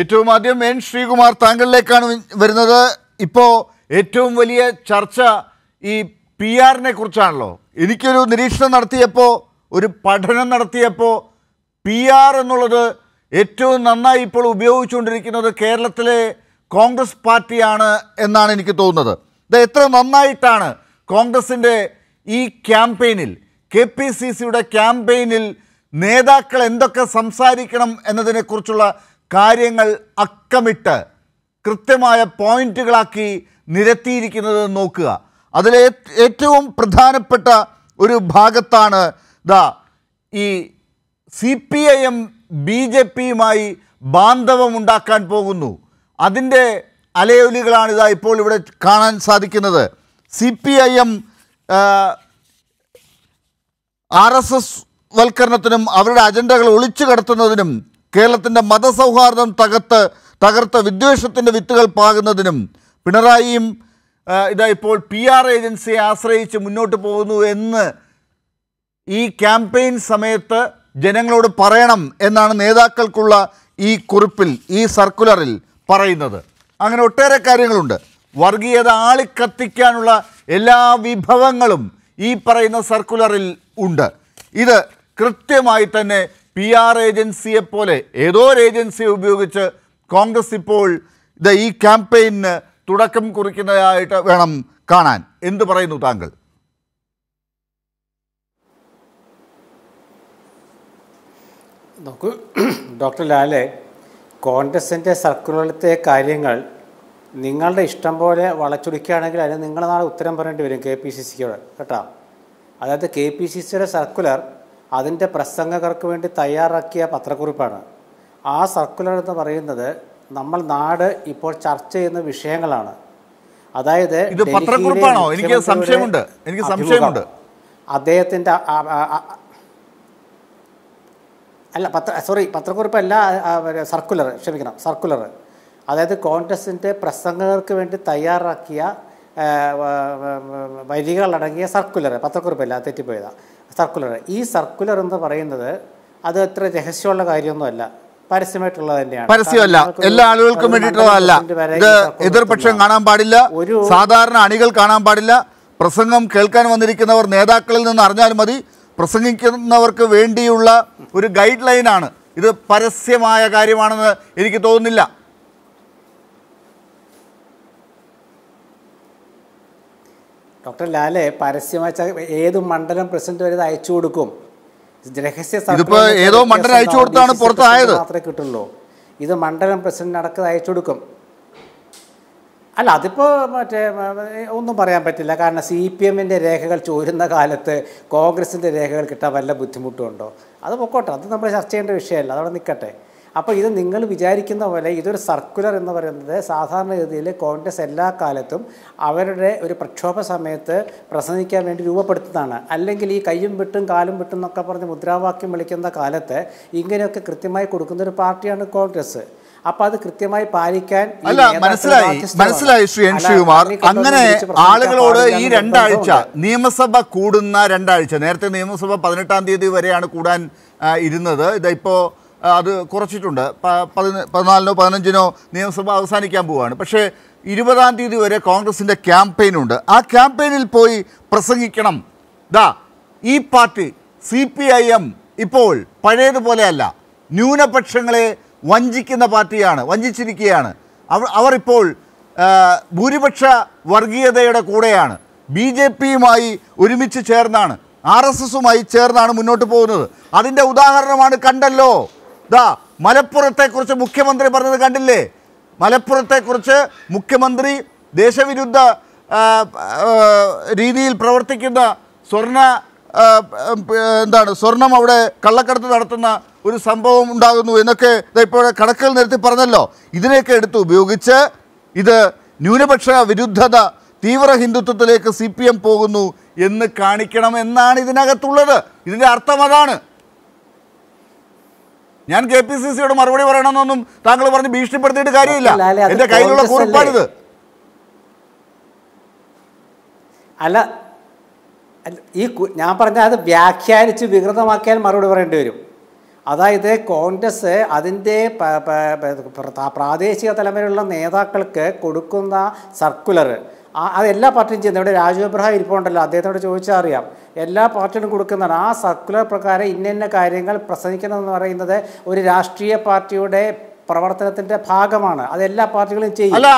ഏറ്റവും ആദ്യം എൻ ശ്രീകുമാർ താങ്കളിലേക്കാണ് വരുന്നത് ഇപ്പോൾ ഏറ്റവും വലിയ ചർച്ച ഈ പി ആറിനെ കുറിച്ചാണല്ലോ എനിക്കൊരു നിരീക്ഷണം നടത്തിയപ്പോൾ ഒരു പഠനം നടത്തിയപ്പോൾ പി ആർ എന്നുള്ളത് ഏറ്റവും നന്നായി ഇപ്പോൾ ഉപയോഗിച്ചുകൊണ്ടിരിക്കുന്നത് കേരളത്തിലെ കോൺഗ്രസ് പാർട്ടിയാണ് എന്നാണ് എനിക്ക് തോന്നുന്നത് ഇത് എത്ര നന്നായിട്ടാണ് കോൺഗ്രസിൻ്റെ ഈ ക്യാമ്പയിനിൽ കെ പി സി സിയുടെ ക്യാമ്പയിനിൽ നേതാക്കൾ എന്തൊക്കെ സംസാരിക്കണം എന്നതിനെക്കുറിച്ചുള്ള കാര്യങ്ങൾ അക്കമിട്ട് കൃത്യമായ പോയിന്റുകളാക്കി നിരത്തിയിരിക്കുന്നത് നോക്കുക അതിലെ ഏറ്റവും പ്രധാനപ്പെട്ട ഒരു ഭാഗത്താണ് ദാ ഈ C P I M B J പിയുമായി ബാന്ധവമുണ്ടാക്കാൻ പോകുന്നു അതിൻ്റെ അലയൊലികളാണിതാ ഇപ്പോൾ ഇവിടെ കാണാൻ സാധിക്കുന്നത് C P I M R S S വൽക്കരണത്തിനും അവരുടെ അജണ്ടകൾ ഒളിച്ചു കടത്തുന്നതിനും കേരളത്തിൻ്റെ മതസൗഹാർദ്ദം തകർത്ത് തകർത്ത വിദ്വേഷത്തിൻ്റെ വിത്തുകൾ പാകുന്നതിനും പിണറായിയും ഇതാ ഇപ്പോൾ പി ആർ ഏജൻസിയെ ആശ്രയിച്ച് മുന്നോട്ട് പോകുന്നു എന്ന് ഈ ക്യാമ്പയിൻ സമയത്ത് ജനങ്ങളോട് പറയണം എന്നാണ് നേതാക്കൾക്കുള്ള ഈ കുറിപ്പിൽ ഈ സർക്കുലറിൽ പറയുന്നത് അങ്ങനെ ഒട്ടേറെ കാര്യങ്ങളുണ്ട് വർഗീയത ആളിക്കത്തിക്കാനുള്ള എല്ലാ വിഭവങ്ങളും ഈ പറയുന്ന സർക്കുലറിൽ ഉണ്ട് ഇത് കൃത്യമായി തന്നെ പി ആർ ഏജൻസിയെപ്പോലെ ഏതോ ഒരു ഏജൻസിയെ ഉപയോഗിച്ച് കോൺഗ്രസ് ഇപ്പോൾ ഇത് ഈ ക്യാമ്പയിന് തുടക്കം കുറിക്കുന്നതായിട്ട് വേണം കാണാൻ എന്ത് പറയുന്നു താങ്കൾ നോക്കൂ ഡോക്ടർ ലാലെ കോൺഗ്രസിൻ്റെ സർക്കുലറിലത്തെ കാര്യങ്ങൾ നിങ്ങളുടെ ഇഷ്ടം പോലെ വളച്ചൊടിക്കുകയാണെങ്കിൽ അതിന് നിങ്ങൾ നാളെ ഉത്തരം പറയേണ്ടി വരും കെ പി സി സിക്കോട് കേട്ടോ അതായത് കെ പി സി സിയുടെ സർക്കുലർ അതിൻ്റെ പ്രസംഗകർക്ക് വേണ്ടി തയ്യാറാക്കിയ പത്രക്കുറിപ്പാണ് ആ സർക്കുലർ എന്ന് പറയുന്നത് നമ്മൾ നാട് ഇപ്പോൾ ചർച്ച ചെയ്യുന്ന വിഷയങ്ങളാണ് അതായത് ഇത് പത്രക്കുറിപ്പാണോ എനിക്ക് സംശയമുണ്ട് എനിക്ക് സംശയമുണ്ട് അദ്ദേഹത്തിൻ്റെ അല്ല പത്ര സോറി പത്രക്കുറിപ്പല്ല സർക്കുലർ ക്ഷമിക്കണം സർക്കുലർ അതായത് കോൺഗ്രസിൻ്റെ പ്രസംഗകർക്ക് വേണ്ടി തയ്യാറാക്കിയ വരികളടങ്ങിയ സർക്കുലർ പത്രക്കുറിപ്പല്ല തെറ്റിപ്പോയതാണ് സർക്കുലർ ഈ സർക്കുലർ എന്ന് പറയുന്നത് അത് അത്ര രഹസ്യമുള്ള കാര്യമൊന്നുമല്ല പരസ്യമായിട്ടുള്ളത് തന്നെയാണ് പരസ്യമല്ല എല്ലാ ആളുകൾക്കും വേണ്ടിയിട്ടുള്ളതല്ല ഇത് എതിർപക്ഷം കാണാൻ പാടില്ല ഒരു സാധാരണ അണികൾ കാണാൻ പാടില്ല പ്രസംഗം കേൾക്കാൻ വന്നിരിക്കുന്നവർ നേതാക്കളിൽ നിന്ന് അറിഞ്ഞാൽ മതി പ്രസംഗിക്കുന്നവർക്ക് വേണ്ടിയുള്ള ഒരു ഗൈഡ് ലൈനാണ് ഇത് പരസ്യമായ കാര്യമാണെന്ന് എനിക്ക് തോന്നുന്നില്ല ഡോക്ടർ ലാലെ പരസ്യമായി ഏത് മണ്ഡലം പ്രസിഡന്റ് വരെ അയച്ചു കൊടുക്കും രഹസ്യ ഏതോ മണ്ഡലം അയച്ചു കൊടുത്താണ് പുറത്തായത് മാത്രമേ കിട്ടുള്ളൂ ഇത് മണ്ഡലം പ്രസിഡന്റ് അടക്കം അയച്ചു കൊടുക്കും അല്ല അതിപ്പോൾ മറ്റേ ഒന്നും പറയാൻ പറ്റില്ല കാരണം സി പി എമ്മിൻ്റെ രേഖകൾ ചോരുന്ന കാലത്ത് കോൺഗ്രസിൻ്റെ രേഖകൾ കിട്ടാൻ വല്ല ബുദ്ധിമുട്ടുണ്ടോ അത് പൊക്കോട്ടെ അത് നമ്മൾ ചർച്ച ചെയ്യേണ്ട വിഷയമല്ല അതവിടെ നിൽക്കട്ടെ അപ്പോൾ ഇത് നിങ്ങൾ വിചാരിക്കുന്ന പോലെ ഇതൊരു സർക്കുലർ എന്ന് പറയുന്നത് സാധാരണ രീതിയിൽ കോൺഗ്രസ് എല്ലാ കാലത്തും അവരുടെ ഒരു പ്രക്ഷോഭ സമയത്ത് പ്രസംഗിക്കാൻ വേണ്ടി രൂപപ്പെടുത്തുന്നതാണ് അല്ലെങ്കിൽ ഈ കയ്യും വിട്ടും കാലും വിട്ടും എന്നൊക്കെ പറഞ്ഞ് മുദ്രാവാക്യം വിളിക്കുന്ന കാലത്ത് ഇങ്ങനെയൊക്കെ കൃത്യമായി കൊടുക്കുന്ന ഒരു പാർട്ടിയാണ് കോൺഗ്രസ് അപ്പൊ അത് കൃത്യമായി പാലിക്കാൻ അല്ല മനസ്സിലായി മനസ്സിലായി ശ്രീ എൻ ശ്രീകുമാർ അങ്ങനെ ആളുകളോട് ഈ രണ്ടാഴ്ച നിയമസഭ കൂടുന്ന രണ്ടാഴ്ച നേരത്തെ നിയമസഭ പതിനെട്ടാം തീയതി വരെയാണ് കൂടാൻ ഇരുന്നത് ഇതിപ്പോ അത് കുറച്ചിട്ടുണ്ട് പതിനാലിനോ പതിനഞ്ചിനോ നിയമസഭ അവസാനിക്കാൻ പോവുകയാണ് പക്ഷേ ഇരുപതാം തീയതി വരെ കോൺഗ്രസിൻ്റെ ക്യാമ്പയിനുണ്ട് ആ ക്യാമ്പയിനിൽ പോയി പ്രസംഗിക്കണം ദാ ഈ party C P I M ഇപ്പോൾ പഴയതുപോലെയല്ല ന്യൂനപക്ഷങ്ങളെ വഞ്ചിക്കുന്ന പാർട്ടിയാണ് വഞ്ചിച്ചിരിക്കുകയാണ് അവർ അവർ ഇപ്പോൾ ഭൂരിപക്ഷ വർഗീയതയുടെ കൂടെയാണ് ബി ജെ പിയുമായി ഒരുമിച്ച് ചേർന്നാണ് ആർ എസ് എസുമായി ചേർന്നാണ് മുന്നോട്ട് പോകുന്നത് അതിൻ്റെ ഉദാഹരണമാണ് കണ്ടല്ലോ ദാ മലപ്പുറത്തെക്കുറിച്ച് മുഖ്യമന്ത്രി പറഞ്ഞത് കണ്ടില്ലേ മലപ്പുറത്തെക്കുറിച്ച് മുഖ്യമന്ത്രി ദേശവിരുദ്ധ രീതിയിൽ പ്രവർത്തിക്കുന്ന സ്വർണ്ണ എന്താണ് സ്വർണം അവിടെ കള്ളക്കടത്ത് നടത്തുന്ന ഒരു സംഭവം ഉണ്ടാകുന്നു എന്നൊക്കെ ഇപ്പോൾ കണക്കുകൾ നിരത്തി പറഞ്ഞല്ലോ ഇതിനെയൊക്കെ എടുത്ത് ഉപയോഗിച്ച് ഇത് ന്യൂനപക്ഷ വിരുദ്ധത തീവ്ര ഹിന്ദുത്വത്തിലേക്ക് സി പി എം പോകുന്നു എന്ന് കാണിക്കണം എന്നാണ് ഇതിനകത്തുള്ളത് ഇതിൻ്റെ അർത്ഥം അതാണ് ഞാൻ കെ പി സി സിയോട് മറുപടി പറയണമെന്നൊന്നും താങ്കൾ പറഞ്ഞ് ഭീഷണിപ്പെടുത്തിയിട്ട് കാര്യമില്ല എന്റെ കയ്യിലുള്ള കുറിപ്പാണിത് അല്ല ഈ ഞാൻ പറഞ്ഞ അത് വ്യാഖ്യാനിച്ച് വികൃതമാക്കിയാൽ മറുപടി പറയേണ്ടി വരും അതായത് കോൺഗ്രസ് അതിൻ്റെ പ്രാദേശിക തലമുറയിലുള്ള നേതാക്കൾക്ക് കൊടുക്കുന്ന സർക്കുലർ അത് എല്ലാ പാർട്ടിയും ചെയ്യുന്നത് ഇവിടെ രാജു എബ്രഹാം ഇരിപ്പുണ്ടല്ലോ അദ്ദേഹത്തോട് ചോദിച്ചാൽ അറിയാം എല്ലാ പാർട്ടികളും കൊടുക്കുന്നതാണ് ആ സർക്കുലർ പ്രകാരം ഇന്ന കാര്യങ്ങൾ പ്രസംഗിക്കണമെന്ന് പറയുന്നത് ഒരു രാഷ്ട്രീയ പാർട്ടിയുടെ പ്രവർത്തനത്തിന്റെ ഭാഗമാണ് അതെല്ലാ പാർട്ടികളും ചെയ്യും